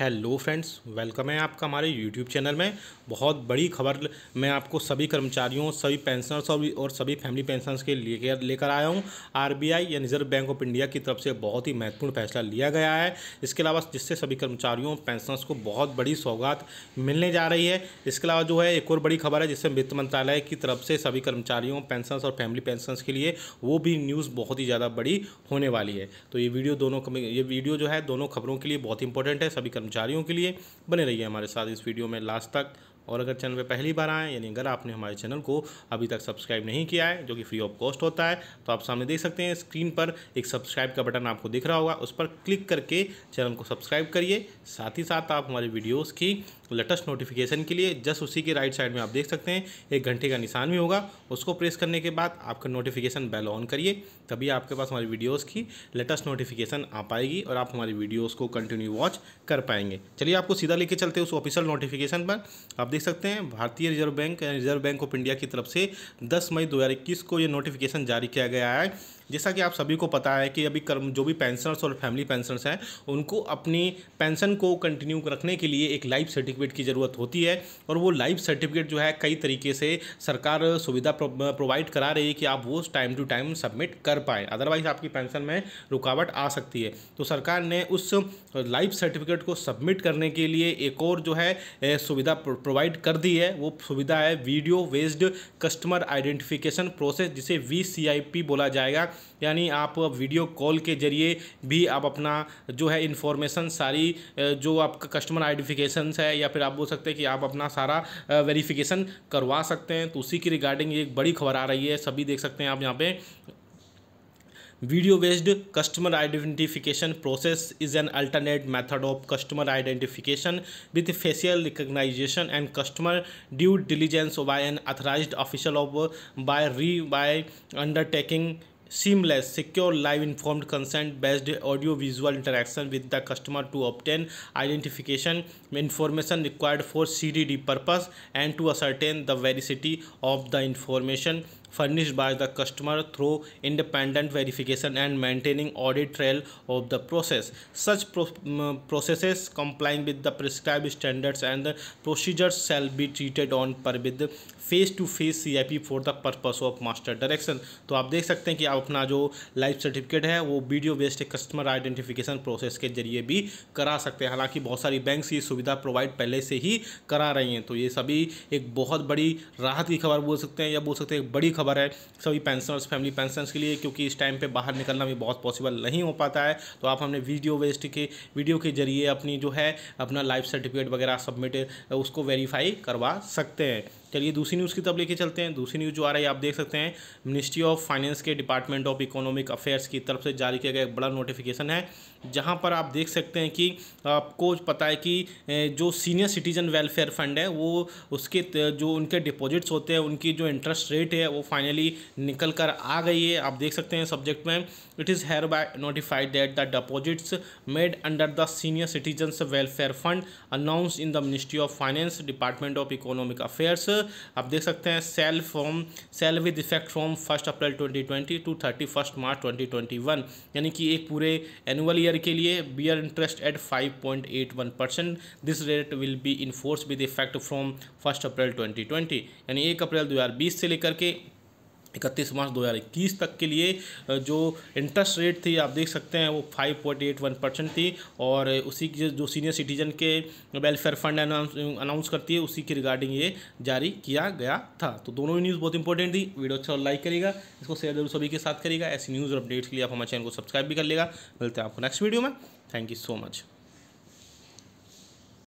Hello friends welcome है आपका हमारे यूट्यूब चैनल में बहुत बड़ी खबर मैं आपको सभी कर्मचारियों सभी पेंशनर्स और सभी फैमिली पेंशनर्स के लिए लेकर आया हूँ आरबीआई या रिजर्व बैंक ऑफ इंडिया की तरफ से बहुत ही महत्वपूर्ण फैसला लिया गया है इसके अलावा जिससे सभी कर्मचारियों पेंशनर्स को बहुत बड़ी सौगात मिलने जा रही है इसके अलावा जो है एक और बड़ी खबर है जिससे वित्त मंत्रालय की तरफ से सभी कर्मचारियों पेंशनर्स और फैमिली पेंशनर्स के लिए वो भी न्यूज़ बहुत ही ज़्यादा बड़ी होने वाली है तो ये वीडियो दोनों ये वीडियो जो है दोनों खबरों के लिए बहुत इंपॉर्टेंट है सभी कर्म कर्मचारियों के लिए बने रहिए हमारे साथ इस वीडियो में लास्ट तक और अगर चैनल पर पहली बार आएँ यानी अगर आपने हमारे चैनल को अभी तक सब्सक्राइब नहीं किया है जो कि फ्री ऑफ कॉस्ट होता है तो आप सामने देख सकते हैं स्क्रीन पर एक सब्सक्राइब का बटन आपको दिख रहा होगा उस पर क्लिक करके चैनल को सब्सक्राइब करिए साथ ही साथ आप हमारे वीडियोज़ की लेटेस्ट नोटिफिकेशन के लिए जस्ट उसी के राइट साइड में आप देख सकते हैं एक घंटे का निशान भी होगा उसको प्रेस करने के बाद आपका नोटिफिकेशन बेल ऑन करिए तभी आपके पास हमारी वीडियोज़ की लेटेस्ट नोटिफिकेशन आ पाएगी और आप हमारी वीडियोज़ को कंटिन्यू वॉच कर पाएंगे चलिए आपको सीधा लेके चलते हैं उस ऑफिशियल नोटिफिकेशन पर आप देख सकते हैं भारतीय reserve bank reserve bank of India की तरफ से 10 मई 2021 को यह नोटिफिकेशन जारी किया गया है जैसा कि आप सभी को पता है कि अभी कर्म जो भी पेंशनर्स और फैमिली पेंशनर्स हैं उनको अपनी पेंशन को कंटिन्यू रखने के लिए एक लाइफ सर्टिफिकेट की ज़रूरत होती है और वो लाइफ सर्टिफिकेट जो है कई तरीके से सरकार सुविधा प्रोवाइड करा रही है कि आप वो टाइम टू टाइम सबमिट कर पाए अदरवाइज आपकी पेंशन में रुकावट आ सकती है तो सरकार ने उस लाइफ सर्टिफिकेट को सबमिट करने के लिए एक और जो है सुविधा प्रोवाइड कर दी है वो सुविधा है video based customer identification process जिसे वी बोला जाएगा यानी आप वीडियो कॉल के ज़रिए भी आप अपना जो है इन्फॉर्मेशन सारी जो आपका कस्टमर आइडेंटिफिकेशन है या फिर आप बोल सकते हैं कि आप अपना सारा वेरिफिकेशन करवा सकते हैं तो उसी की रिगार्डिंग एक बड़ी खबर आ रही है सभी देख सकते हैं आप यहाँ पे video based customer identification process is an alternate method of customer identification with facial recognition and customer due diligence by an authorised official of by RE by undertaking seamless, secure, live informed consent based audio visual interaction with the customer to obtain identification information required for CDD purpose and to ascertain the veracity of the information furnished by the customer through independent verification and maintaining audit trail of the process. Such pro processes complying with the prescribed standards and the procedures shall be treated on par with face to face CIP for the purpose of master direction तो आप देख सकते हैं कि आप अपना जो life certificate है वो video based customer identification process के जरिए भी करा सकते हैं हालांकि बहुत सारी बैंक्स ये सुविधा प्रोवाइड पहले से ही करा रही हैं तो ये सभी एक बहुत बड़ी राहत की खबर बोल सकते हैं या बोल सकते हैं एक बड़ी खबर है सभी पेंशनर्स फैमिली पेंशनर्स के लिए क्योंकि इस टाइम पे बाहर निकलना भी बहुत पॉसिबल नहीं हो पाता है तो आप हमने वीडियो वेस्ट के वीडियो के जरिए अपनी जो है अपना लाइफ सर्टिफिकेट वगैरह सबमिट उसको वेरीफाई करवा सकते हैं चलिए दूसरी न्यूज़ की तब लेके चलते हैं दूसरी न्यूज़ जो आ रही है आप देख सकते हैं मिनिस्ट्री ऑफ फाइनेंस के डिपार्टमेंट ऑफ इकोनॉमिक अफेयर्स की तरफ से जारी किया गया एक बड़ा नोटिफिकेशन है जहाँ पर आप देख सकते हैं कि आपको पता है कि जो सीनियर सिटीजन वेलफेयर फंड है वो उसके जो उनके डिपॉजिट्स होते हैं उनकी जो इंटरेस्ट रेट है वो फाइनली निकल कर आ गई है आप देख सकते हैं सब्जेक्ट में it is hereby notified that the deposits made under the senior citizens welfare fund announce in the ministry of finance department of economic affairs आप देख सकते हैं shall from shall with effect from first April 2020 to thirty first March 2021 यानी कि एक पूरे annual year के लिए bear interest at 5.81 percent this rate will be in force with effect from first April 2020 यानी एक अप्रैल 2020 से लेकर के इकतीस मार्च 2021 तक के लिए जो इंटरेस्ट रेट थी आप देख सकते हैं वो 5.81 परसेंट थी और उसी की जो सीनियर सिटीजन के वेलफेयर फंड अनाउंस करती है उसी के रिगार्डिंग ये जारी किया गया था तो दोनों ही न्यूज़ बहुत इंपॉर्टेंट थी वीडियो अच्छा और लाइक करेगा इसको शेयर जरूर सभी के साथ करेगा ऐसी न्यूज़ और अपडेट्स के लिए आप हमारे चैनल को सब्सक्राइब भी कर लेगा मिलते हैं आपको नेक्स्ट वीडियो में थैंक यू सो मच